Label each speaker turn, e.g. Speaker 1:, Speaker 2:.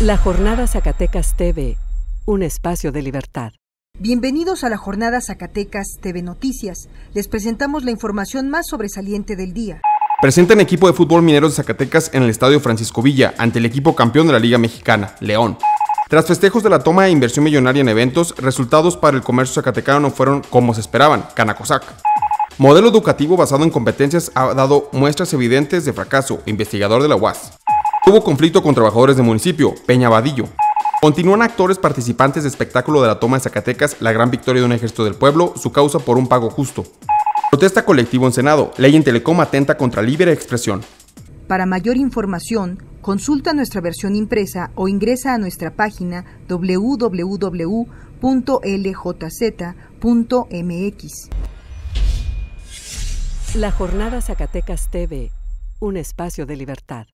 Speaker 1: La Jornada Zacatecas TV, un espacio de libertad.
Speaker 2: Bienvenidos a la Jornada Zacatecas TV Noticias. Les presentamos la información más sobresaliente del día.
Speaker 3: Presentan equipo de fútbol mineros de Zacatecas en el Estadio Francisco Villa ante el equipo campeón de la Liga Mexicana, León. Tras festejos de la toma e inversión millonaria en eventos, resultados para el comercio zacatecano no fueron como se esperaban, Canacosac. Modelo educativo basado en competencias ha dado muestras evidentes de fracaso, investigador de la UAS. Hubo conflicto con trabajadores de municipio, Peña Vadillo. Continúan actores participantes de espectáculo de la toma de Zacatecas, la gran victoria de un ejército del pueblo, su causa por un pago justo. Protesta colectivo en Senado, ley en Telecom atenta contra libre expresión.
Speaker 2: Para mayor información, consulta nuestra versión impresa o ingresa a nuestra página www.ljz.mx.
Speaker 1: La Jornada Zacatecas TV, un espacio
Speaker 2: de libertad.